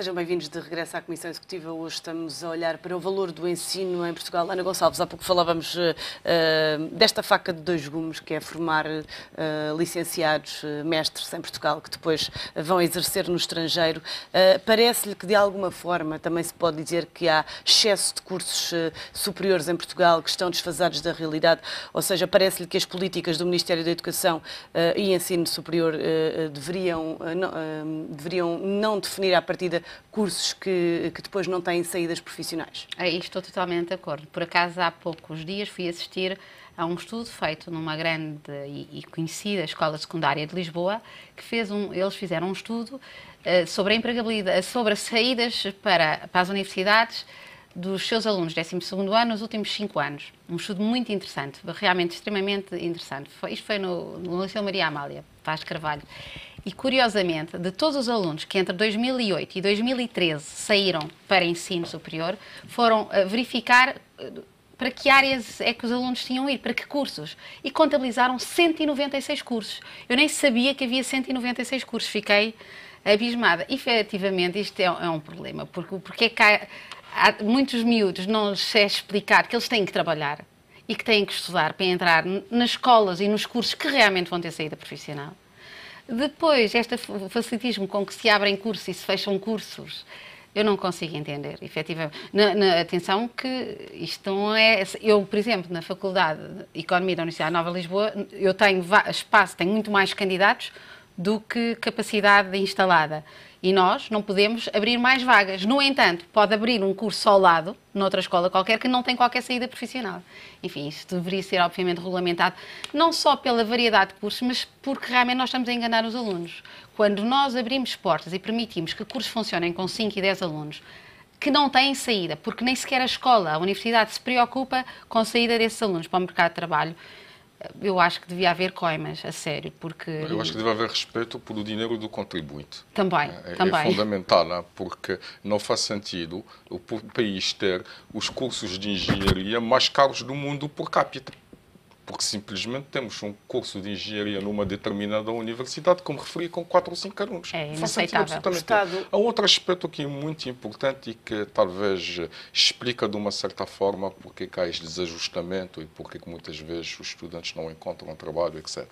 Sejam bem-vindos de regresso à Comissão Executiva. Hoje estamos a olhar para o valor do ensino em Portugal. Ana Gonçalves, há pouco falávamos uh, desta faca de dois gumes, que é formar uh, licenciados, uh, mestres em Portugal, que depois vão exercer no estrangeiro. Parece-lhe que, de alguma forma, também se pode dizer que há excesso de cursos superiores em Portugal que estão desfasados da realidade, ou seja, parece-lhe que as políticas do Ministério da Educação e Ensino Superior deveriam, não, deveriam não definir à partida cursos que, que depois não têm saídas profissionais. Aí é, estou totalmente de acordo. Por acaso, há poucos dias fui assistir a um estudo feito numa grande e, conhecida escola secundária de Lisboa, que fez um, eles fizeram um estudo uh, sobre a empregabilidade, sobre as saídas para, para as universidades dos seus alunos de 12 ano nos últimos 5 anos. Um estudo muito interessante, realmente extremamente interessante. Foi, isto foi no, no Liceu Maria Amália Paz Carvalho. E, curiosamente, de todos os alunos que entre 2008 e 2013 saíram para ensino superior, foram eh, verificar eh, para que áreas é que os alunos tinham ir, para que cursos. E contabilizaram 196 cursos. Eu nem sabia que havia 196 cursos, fiquei abismada. Efetivamente, isto é, é um problema, porque, porque é que há, há muitos miúdos não lhes é explicar que eles têm que trabalhar e que têm que estudar para entrar nas escolas e nos cursos que realmente vão ter saída profissional. Depois, este facilitismo com que se abrem cursos e se fecham cursos, eu não consigo entender, efetivamente. Na, na, atenção que isto não é... Eu, por exemplo, na Faculdade de Economia da Universidade de Nova Lisboa, eu tenho espaço, tenho muito mais candidatos do que capacidade instalada. E nós não podemos abrir mais vagas. No entanto, pode abrir um curso ao lado, noutra escola qualquer, que não tem qualquer saída profissional. Enfim, isso deveria ser, obviamente, regulamentado, não só pela variedade de cursos, mas porque realmente nós estamos a enganar os alunos. Quando nós abrimos portas e permitimos que cursos funcionem com 5 e 10 alunos, que não têm saída, porque nem sequer a escola, a universidade se preocupa com a saída desses alunos para o mercado de trabalho eu acho que devia haver coimas, a sério, porque... Eu acho que deve haver respeito pelo dinheiro do contribuinte. Também, é, é também. É fundamental, né? porque não faz sentido o país ter os cursos de engenharia mais caros do mundo por capita porque simplesmente temos um curso de engenharia numa determinada universidade, como referi, com quatro ou cinco alunos. É inaceitável. Há outro aspecto aqui é muito importante e que talvez explica de uma certa forma porque que há este desajustamento e porque que muitas vezes os estudantes não encontram trabalho, etc.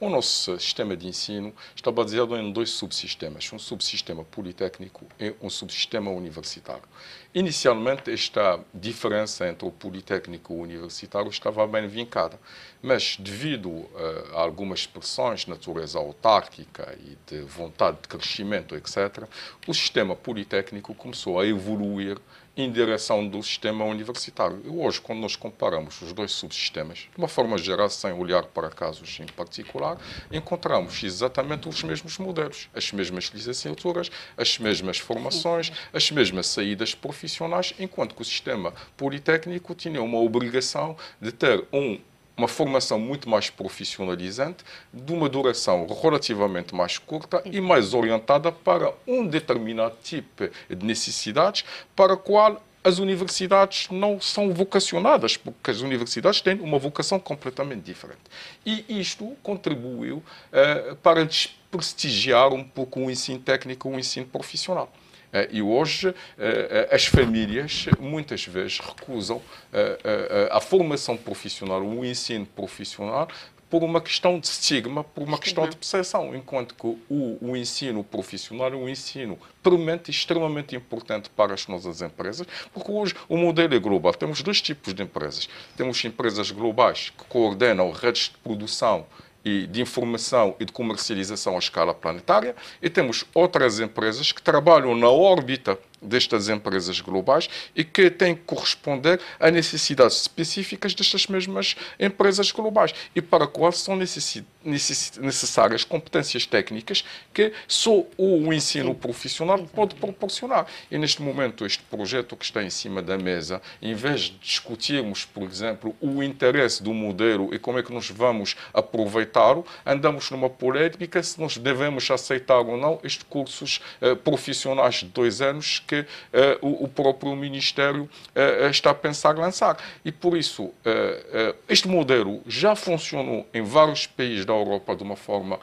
O nosso sistema de ensino está baseado em dois subsistemas, um subsistema politécnico e um subsistema universitário. Inicialmente, esta diferença entre o politécnico e o universitário estava bem vincada mas devido uh, a algumas pressões de natureza autárquica e de vontade de crescimento, etc., o sistema politécnico começou a evoluir em direção do sistema universitário. E hoje, quando nós comparamos os dois subsistemas, de uma forma geral, sem olhar para casos em particular, encontramos exatamente os mesmos modelos, as mesmas licenciaturas, as mesmas formações, as mesmas saídas profissionais, enquanto que o sistema politécnico tinha uma obrigação de ter um uma formação muito mais profissionalizante, de uma duração relativamente mais curta e mais orientada para um determinado tipo de necessidades, para a qual as universidades não são vocacionadas, porque as universidades têm uma vocação completamente diferente. E isto contribuiu uh, para desprestigiar um pouco o ensino técnico, o ensino profissional. Eh, e hoje eh, eh, as famílias muitas vezes recusam a formação profissional, o ensino profissional, por uma questão de estigma, por uma questão de percepção, enquanto que o, o ensino profissional é um ensino permanente extremamente importante para as nossas empresas, porque hoje o modelo é global. Temos dois tipos de empresas. Temos empresas globais que coordenam redes de produção e de informação e de comercialização à escala planetária, e temos outras empresas que trabalham na órbita destas empresas globais e que tem que corresponder a necessidades específicas destas mesmas empresas globais e para quais são necessárias competências técnicas que só o ensino profissional pode proporcionar. E neste momento, este projeto que está em cima da mesa, em vez de discutirmos, por exemplo, o interesse do modelo e como é que nós vamos aproveitá-lo, andamos numa polémica se nós devemos aceitar ou não estes cursos eh, profissionais de dois anos que uh, o, o, próprio Ministério uh, está a pensar lançar. E por isso, uh, este modelo já funcionou em vários países da Europa de uma forma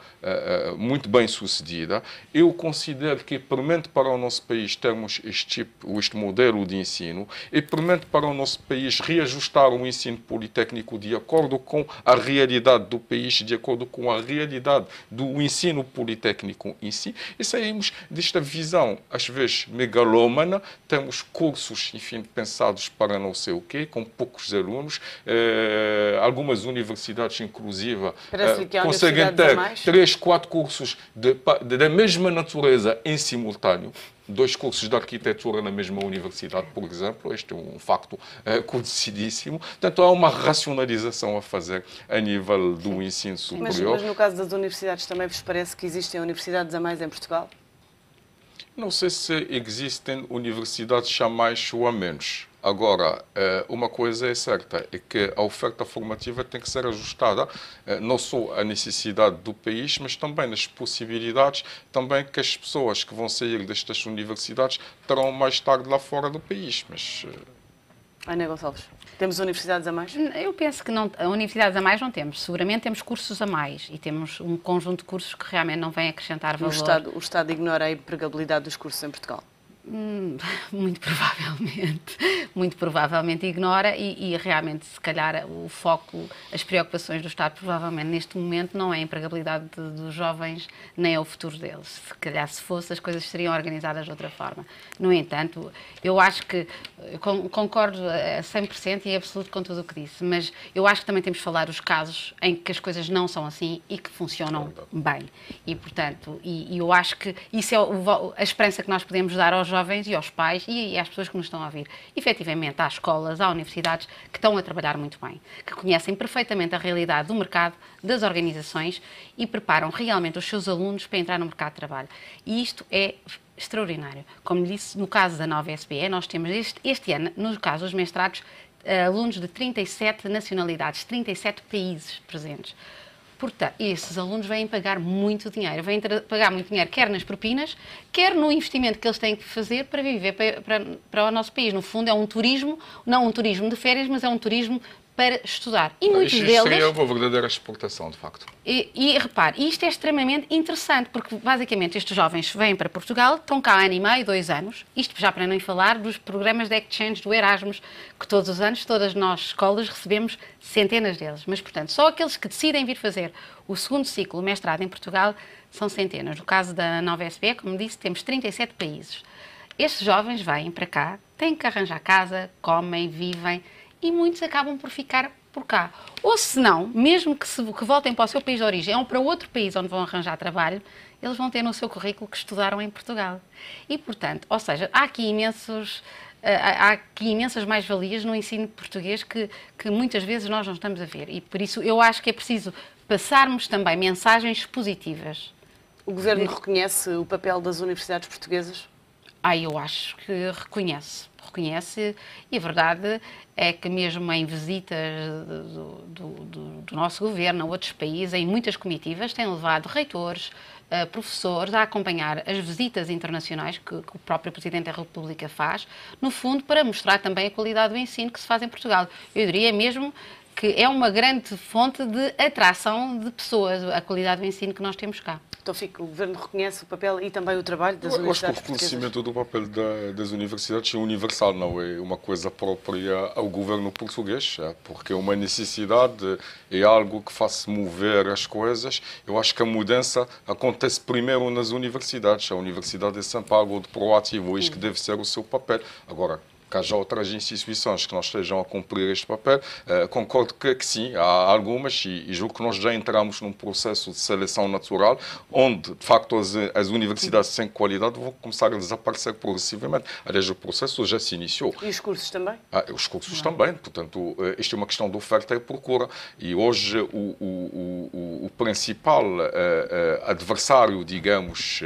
muito bem sucedida. Eu considero que permite para o nosso país termos este tipo, este modelo de ensino e permite para o nosso país reajustar o ensino politécnico de acordo com a realidade do país, de acordo com a realidade do ensino politécnico em si. E saímos desta visão, às vezes, megalógica melómana, temos cursos, enfim, pensados para não sei o quê, com poucos alunos. Eh, algumas universidades, inclusive, eh, conseguem ter três, quatro cursos de, de, da mesma natureza em simultâneo dois cursos de arquitetura na mesma universidade, por exemplo. Este é um facto é, conhecidíssimo. Portanto, há uma racionalização a fazer a nível do ensino superior. Mas, mas no caso das universidades também vos parece que existem universidades a mais em Portugal? Não sei se existem universidades a mais ou a menos. Agora, eh, uma coisa é certa, é que a oferta formativa tem que ser ajustada eh, não só à necessidade do país, mas também nas possibilidades, também que as pessoas que vão sair destas universidades terão mais tarde lá fora do país. Mas... Eh, Ana Gonçalves, temos universidades a mais? Eu penso que não, universidades a mais não temos. Seguramente temos cursos a mais e temos um conjunto de cursos que realmente não vem acrescentar valor. O Estado, o Estado ignora a empregabilidade dos cursos em Portugal? Hum, muito provavelmente, muito provavelmente ignora e, e, realmente se calhar o foco, as preocupações do Estado provavelmente neste momento não é a empregabilidade de, dos jovens nem é o futuro deles. Se calhar se fosse as coisas seriam organizadas de outra forma. No entanto, eu acho que com, concordo a 100% e é absoluto com tudo o que disse, mas eu acho que também temos de falar os casos em que as coisas não são assim e que funcionam bem. E portanto, e, e eu acho que isso é o, a esperança que nós podemos dar aos jovens e aos pais e às pessoas que nos estão a ouvir. Efetivamente, há escolas, há universidades que estão a trabalhar muito bem, que conhecem perfeitamente a realidade do mercado, das organizações e preparam realmente os seus alunos para entrar no mercado de trabalho. E isto é extraordinário. Como disse, no caso da nova SBE, nós temos este, este ano, no caso dos mestrados, eh, alunos de 37 nacionalidades, 37 países presentes. Portanto, esses alunos vêm pagar muito dinheiro, vêm pagar muito dinheiro, quer nas propinas, quer no investimento que eles têm que fazer para viver para, para, para o nosso país. No fundo, é um turismo, não um turismo de férias, mas é um turismo para estudar. E muitos isso deles. seria uma verdadeira exportação, de facto. E, e repare, isto é extremamente interessante, porque basicamente estes jovens vêm para Portugal, estão cá há ano e meio, dois anos, isto já para nem falar dos programas de exchange do Erasmus, que todos os anos, todas nós escolas recebemos centenas deles. Mas, portanto, só aqueles que decidem vir fazer o segundo ciclo, o mestrado em Portugal, são centenas. No caso da Nova SB como disse, temos 37 países. Estes jovens vêm para cá, têm que arranjar casa, comem, vivem e muitos acabam por ficar por cá. Ou se não, mesmo que, se, que voltem para o seu país de origem ou para outro país onde vão arranjar trabalho, eles vão ter no seu currículo que estudaram em Portugal. E, portanto, ou seja, há aqui imensos. Eh, há aqui imensas mais-valias no ensino português que, que muitas vezes nós não estamos a ver. E por isso eu acho que é preciso passarmos também mensagens positivas. O governo reconhece o papel das universidades portuguesas? Ah, eu acho que reconhece reconhece e a verdade é que mesmo em visitas do, do, do, do nosso governo a outros países, em muitas comitivas, têm levado reitores, Uh, professores a acompanhar as visitas internacionais que, que, o próprio Presidente da República faz, no fundo, para mostrar também a qualidade do ensino que se faz em Portugal. Eu diria mesmo que é uma grande fonte de atração de pessoas, a qualidade do ensino que nós temos cá. Então fica, o Governo reconhece o papel e também o trabalho das eu universidades. Eu acho que o reconhecimento do papel da, das universidades é universal, não é uma coisa própria ao governo português, é? porque é uma necessidade, é algo que faz mover as coisas. Eu acho que a mudança acontece primeiro nas universidades. A Universidade de São Paulo, de Proativo, é isso que deve ser o seu papel. Agora, que haja outras instituições que não estejam a cumprir este papel. Eh, concordo que, que, sim, há algumas, e, e julgo que nós já entramos num processo de seleção natural, onde, de facto, as, as universidades sem qualidade vão começar a desaparecer progressivamente. Aliás, o processo já se iniciou. E os cursos também? Ah, os cursos não. também. Portanto, eh, isto é uma questão de oferta e procura. E hoje, o, o, o, o principal eh, adversário, digamos,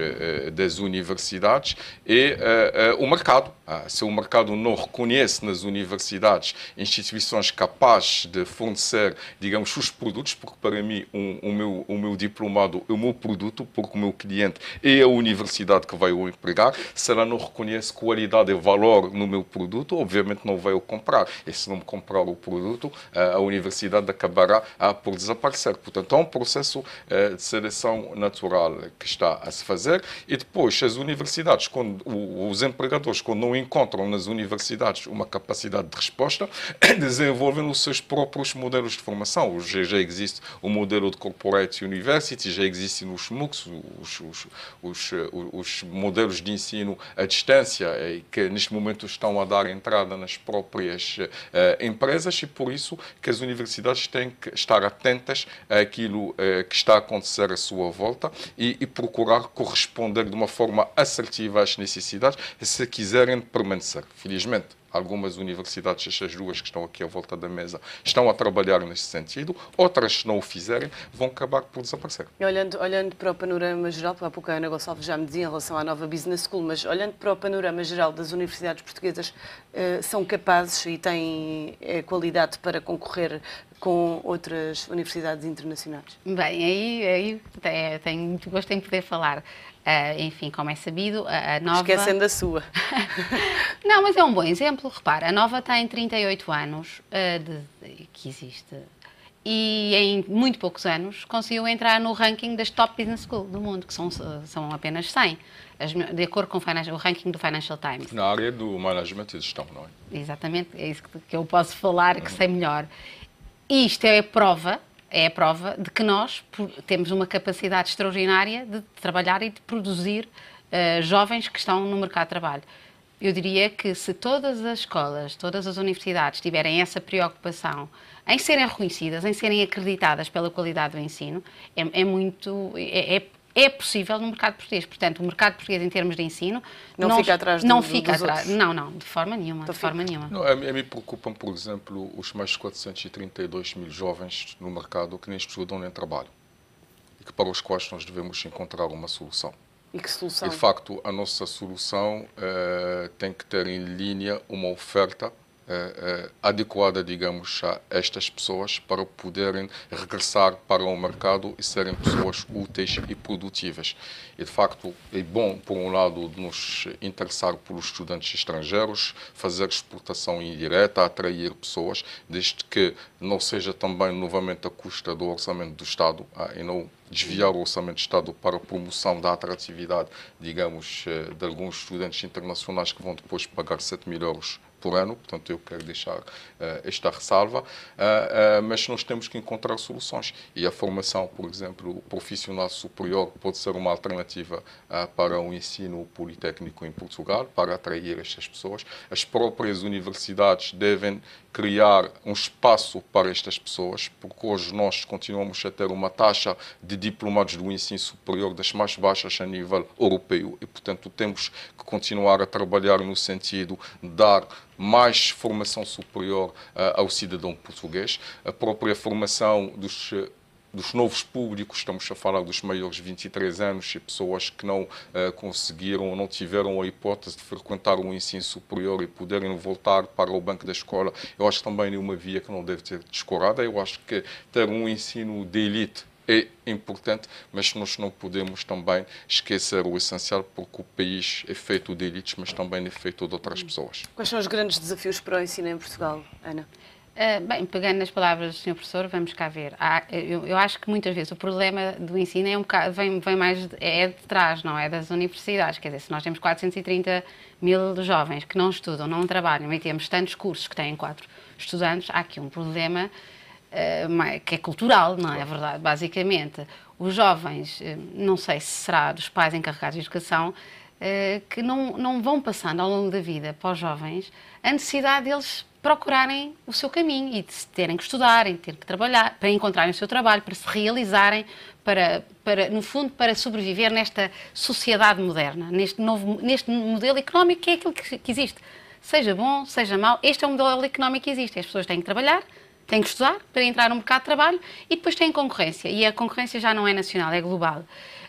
das universidades é o mercado. Ah, se o mercado não não reconhece nas universidades instituições capazes de fornecer, digamos, os produtos, porque para mim um, o, meu, o meu diplomado é o meu produto, porque o meu cliente é a universidade que vai o empregar. Se ela não reconhece qualidade e valor no meu produto, obviamente não vai o comprar. E se não me comprar o produto, a universidade acabará por desaparecer. Portanto, há um processo eh, de seleção natural que está a se fazer. E depois, as universidades, quando, os empregadores, quando não encontram nas universidades, universidades uma capacidade de resposta, desenvolvem os seus próprios modelos de formação. Já, já existe o modelo de Corporate University, já existem os MOOCs, os, os, os, eh, os, modelos de ensino à distância, eh, que neste momento estão a dar entrada nas próprias eh, empresas e por isso que as universidades têm que estar atentas àquilo que está a acontecer à sua volta e, e procurar corresponder de uma forma assertiva às necessidades se quiserem permanecer. Felizmente, Felizmente, algumas universidades, estas duas que estão aqui à volta da mesa, estão a trabalhar nesse sentido, outras, se não o fizerem, vão acabar por desaparecer. Olhando, olhando para o panorama geral, há pouco a Ana Gonçalves já me dizia em relação à nova Business School, mas olhando para o panorama geral das universidades portuguesas, eh, são capazes e têm eh, qualidade para concorrer com outras universidades internacionais? Bem, aí, aí tenho muito gosto em poder falar. Uh, enfim, como é sabido, a, Nova... Esquecendo a sua. Não, mas é um bom exemplo. Repara, a Nova tem 38 anos uh, de, de, que existe e em muito poucos anos conseguiu entrar no ranking das top business schools do mundo, que são, são apenas 100, de acordo com o, ranking do Financial Times. Na área do management e gestão, não é? Exatamente, é isso que eu posso falar, que sei melhor. E isto é a prova, é a prova de que nós temos uma capacidade extraordinária de trabalhar e de produzir uh, jovens que estão no mercado de trabalho. Eu diria que se todas as escolas, todas as universidades tiverem essa preocupação em serem reconhecidas, em serem acreditadas pela qualidade do ensino, é, é muito, é, é é possível no mercado português. Portanto, o mercado português em termos de ensino não, fica atrás do, não fica dos atrás, outros. Não, não, de forma nenhuma, então, de forma nenhuma. Não, a, mim, a mim preocupam, por exemplo, os mais de 432 mil jovens no mercado que nem estudam nem trabalham e que para os quais nós devemos encontrar uma solução. E que solução? de facto, a nossa solução eh, tem que ter em linha uma oferta eh, eh, adequada, digamos, a estas pessoas para poderem regressar para o mercado e serem pessoas úteis e produtivas. E, de facto, é bom, por um lado, nos interessar pelos estudantes estrangeiros, fazer exportação indireta, atrair pessoas, desde que não seja também, novamente, a custa do orçamento do Estado ah, e não desviar o orçamento do Estado para a promoção da atratividade, digamos, eh, de alguns estudantes internacionais que vão depois pagar 7 mil euros por ano, portanto eu quero deixar uh, esta ressalva, uh, mas nós temos que encontrar soluções e a formação, por exemplo, profissional superior pode ser uma alternativa para o ensino politécnico em Portugal, para atrair estas pessoas. As próprias universidades devem criar um espaço para estas pessoas, porque hoje nós continuamos a ter uma taxa de diplomados do ensino superior das mais baixas a nível europeu e, portanto, temos que continuar a trabalhar no sentido de dar mais formação superior uh, ao cidadão português. A própria formação dos dos novos públicos, estamos a falar dos maiores 23 anos e pessoas que não uh, conseguiram ou não tiveram a hipótese de frequentar o um ensino superior e poderem voltar para o banco da escola. Eu acho também é uma via que não deve ser descurada. Eu acho que ter um ensino de elite é importante, mas nós não podemos também esquecer o essencial, porque o país é feito de elites, mas também é feito de outras uhum. pessoas. Quais são os grandes desafios para o ensino em Portugal, Ana? Eh, bem, pegando nas palavras do Sr. Professor, vamos cá ver. Há, eu, eu, acho que muitas vezes o problema do ensino é um bocado, vem, vem mais de, é de trás, não é das universidades. Quer dizer, se nós temos 430 mil jovens que não estudam, não trabalham e temos tantos cursos que têm quatro estudantes, há aqui um problema uh, que é cultural, não é, é verdade? Basicamente, os jovens, eh, não sei se será dos pais encarregados de educação, eh, que não, não vão passando ao longo da vida para os jovens a necessidade deles procurarem o seu caminho e de terem que estudar, de ter que trabalhar, para encontrarem o seu trabalho, para se realizarem, para, para no fundo, para sobreviver nesta sociedade moderna, neste novo neste modelo económico que é aquilo que, que existe. Seja bom, seja mau, este é o modelo económico que existe. As pessoas têm que trabalhar, têm que estudar para entrar no mercado de trabalho e depois têm concorrência. E a concorrência já não é nacional, é global.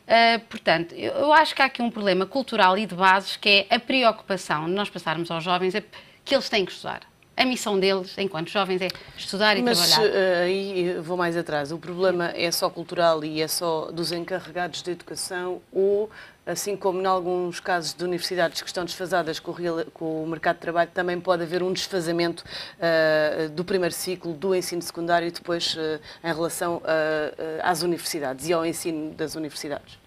Uh, portanto, eu, acho que há aqui um problema cultural e de bases que é a preocupação de nós passarmos aos jovens é que eles têm que estudar. A missão deles, enquanto jovens, é estudar e Mas, trabalhar. Mas ah, aí vou mais atrás. O problema é só cultural e é só dos encarregados de educação ou assim como em alguns casos de universidades que estão desfasadas com o, real, com o mercado de trabalho, também pode haver um desfazamento uh, do primeiro ciclo, do ensino secundário e depois uh, em relação uh, às universidades e ao ensino das universidades?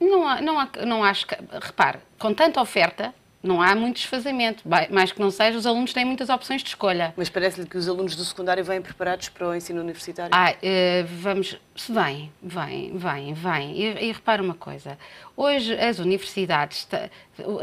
Não, há, não, há, não acho que. Repare, com tanta oferta, não há muito desfazamento, mais que não seja, os alunos têm muitas opções de escolha. Mas parece-lhe que os alunos do secundário vêm preparados para o ensino universitário? Ah, vamos, se vêm, vêm, vêm, vêm. E, e repara uma coisa, Hoje as universidades,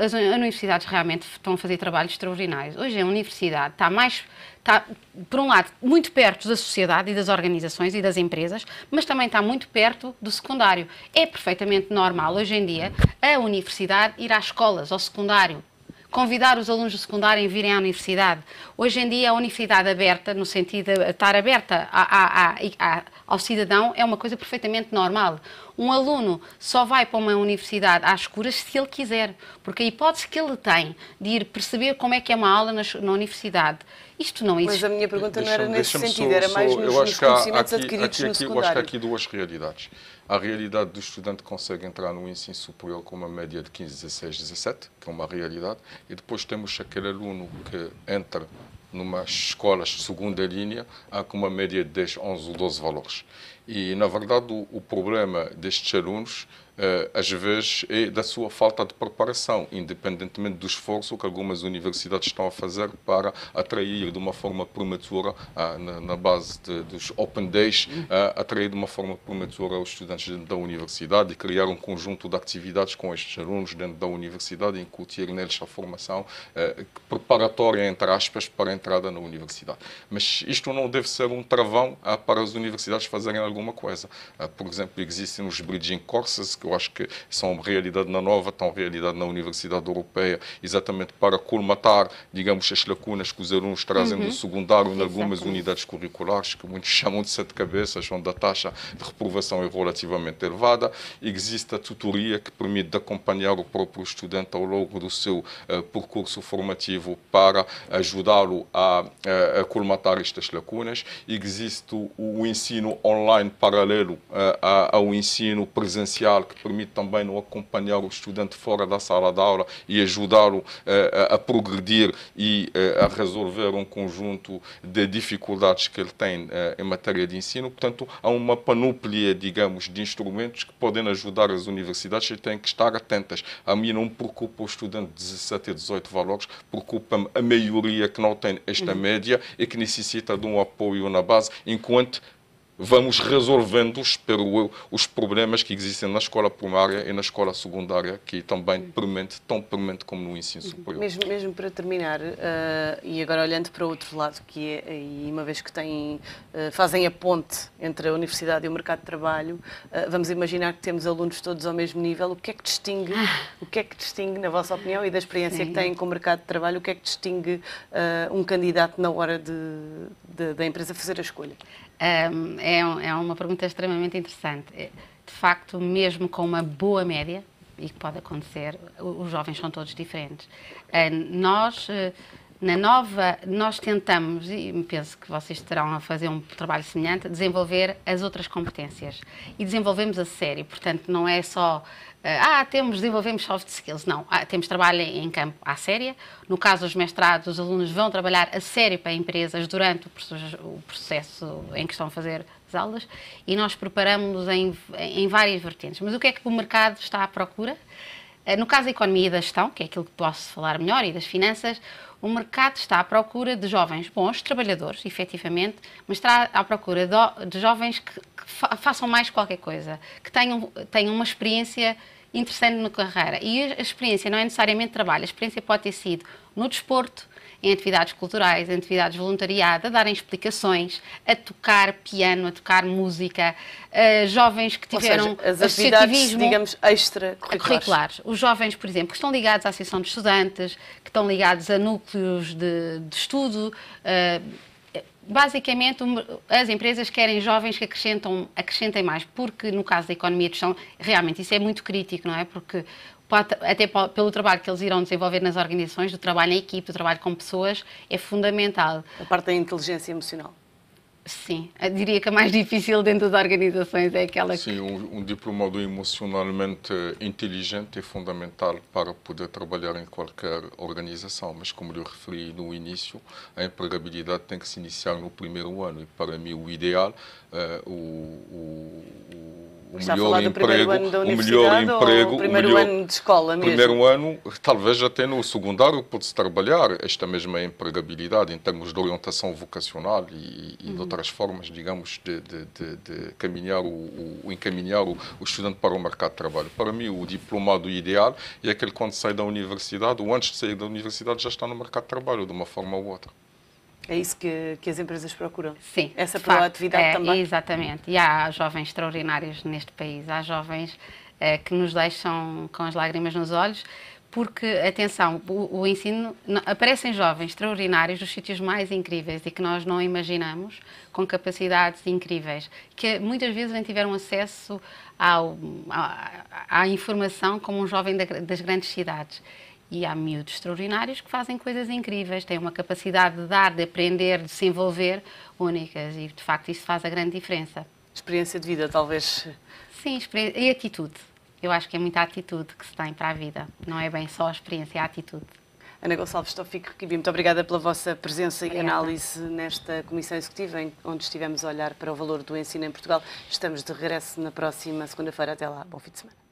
as universidades realmente estão a fazer trabalhos extraordinários. Hoje a universidade está mais, está, por um lado, muito perto da sociedade e das organizações e das empresas, mas também está muito perto do secundário. É perfeitamente normal hoje em dia a universidade ir às escolas, ao secundário, convidar os alunos do secundário a virem à universidade. Hoje em dia, a universidade aberta, no sentido de estar aberta a, a, a, ao cidadão é uma coisa perfeitamente normal. Um aluno só vai para uma universidade às escuras se ele quiser, porque a hipótese que ele tem de ir perceber como é que é uma aula na, na universidade, isto não existe. Mas a minha pergunta não era nesse sentido, era mais nos, eu acho nos conhecimentos aqui, adquiridos aqui, é aqui, no secundário. Eu acho que há aqui duas realidades. A realidade do estudante que consegue entrar no ensino superior com uma média de 15, 16, 17, que é uma realidade, e depois temos aquele aluno que entra numa escolas segunda linha, há com uma média de 10, 11 ou 12 valores. E, na verdade, o, o problema destes alunos, uh, às vezes, é da sua falta de preparação, independentemente do esforço que algumas universidades estão a fazer para atrair de uma forma prematura, uh, ah, na, na, base de, dos Open Days, uh, atrair de uma forma prematura os estudantes dentro da universidade e criar um conjunto de atividades com estes alunos dentro da universidade e incutir neles a formação eh, preparatória, entre aspas, para a entrada na universidade. Mas isto não deve ser um travão ah, para as universidades fazerem algum alguma coisa. Ah, por exemplo, existem os bridging courses, que eu acho que são realidade na Nova, estão realidade na Universidade Europeia, exatamente para colmatar, digamos, as lacunas que os alunos trazem uhum. do secundário em algumas unidades curriculares, que muitos chamam de sete cabeças, onde a taxa de reprovação é relativamente elevada. Existe a tutoria, que permite acompanhar o próprio estudante ao longo do seu uh, percurso formativo para ajudá-lo a, a, ah, a colmatar estas lacunas. Existe o, o ensino online paralelo uh, ao ensino presencial, que permite também não acompanhar o estudante fora da sala de aula e ajudá-lo eh, a, a progredir e eh, a resolver um conjunto de dificuldades que ele tem em matéria de ensino. Portanto, há uma panóplia, digamos, de instrumentos que podem ajudar as universidades e têm que estar atentas. A mim não me preocupa o estudante de 17 a 18 valores, preocupa-me a maioria que não tem esta uhum. média e que necessita de um apoio na base, enquanto vamos resolvendo pelo, os problemas que existem na escola primária e na escola secundária, que também premente, tão premente como no ensino uhum. superior. Mesmo, mesmo para terminar, uh, e agora olhando para o outro lado, que é, e uma vez que têm, uh, fazem a ponte entre a universidade e o mercado de trabalho, uh, vamos imaginar que temos alunos todos ao mesmo nível, o que é que distingue, ah. o que é que distingue, na vossa opinião, e da experiência Sim. que têm com o mercado de trabalho, o que é que distingue um candidato na hora de, de, da empresa fazer a escolha? é, é uma pergunta extremamente interessante. É, de facto, mesmo com uma boa média, e que pode acontecer, os jovens são todos diferentes. Ah, nós ah, na nova, nós tentamos, e penso que vocês terão a fazer um trabalho semelhante, desenvolver as outras competências. E desenvolvemos a série, portanto, não é só eh, ah, temos, desenvolvemos soft skills. Não, ah, temos trabalho em campo à séria. No caso dos mestrados, os alunos vão trabalhar a sério para empresas durante o processo em que estão a fazer as aulas e nós preparamos-nos em, em várias vertentes. Mas o que é que o mercado está à procura? Eh, no caso da economia e da gestão, que é aquilo que posso falar melhor, e das finanças, o mercado está à procura de jovens bons trabalhadores, efetivamente, mas está à procura de jovens que façam mais qualquer coisa, que tenham, tenham uma experiência interessante na carreira. E a experiência não é necessariamente trabalho, a experiência pode ter sido no desporto, em atividades culturais, em atividades de voluntariado, a darem explicações, a tocar piano, a tocar música, uh, jovens que tiveram Ou seja, as atividades, digamos, extracurriculares. Os jovens, por exemplo, que estão ligados à Associação de Estudantes, que estão ligados a núcleos de, de estudo, uh, basicamente as empresas querem jovens que acrescentam, acrescentem mais, porque no caso da economia de gestão, realmente isso é muito crítico, não é? Porque até pelo trabalho que eles irão desenvolver nas organizações, do trabalho em equipe, do trabalho com pessoas, é fundamental. A parte da inteligência emocional. Sim, eu diria que a mais difícil dentro das organizações é aquela Sim, que... Sim, um, um, diplomado emocionalmente inteligente é fundamental para poder trabalhar em qualquer organização, mas como lhe referi no início, a empregabilidade tem que se iniciar no primeiro ano e para mim o ideal, uh, o o Está melhor emprego, o melhor emprego, o primeiro o melhor, ano de escola mesmo. Primeiro ano, talvez até no secundário pode-se trabalhar esta mesma empregabilidade em termos de orientação vocacional e, e uhum. de outras formas, digamos, de, de, de, de caminhar o, o encaminhar o, o, estudante para o mercado de trabalho. Para mim, o diplomado ideal é aquele quando sai da universidade ou antes de sair da universidade já está no mercado de trabalho de uma forma ou outra. É isso que, que as empresas procuram? Sim. Essa proatividade é, também? Exatamente. E há jovens extraordinários neste país. Há jovens é, que nos deixam com as lágrimas nos olhos porque, atenção, o, o ensino. Não, aparecem jovens extraordinários dos sítios mais incríveis e que nós não imaginamos, com capacidades incríveis, que muitas vezes nem tiveram acesso ao, à, à informação como um jovem da, das grandes cidades. E há miúdos extraordinários que fazem coisas incríveis, têm uma capacidade de dar, de aprender, de se envolver únicas e, de facto, isso faz a grande diferença. Experiência de vida, talvez. Sim, e atitude. Eu acho que é muita atitude que se tem para a vida. Não é bem só a experiência, é a atitude. Ana Gonçalves Tofico então aqui. muito obrigada pela vossa presença obrigada. e análise nesta Comissão Executiva, onde estivemos a olhar para o valor do ensino em Portugal. Estamos de regresso na próxima segunda-feira. Até lá, bom fim de semana.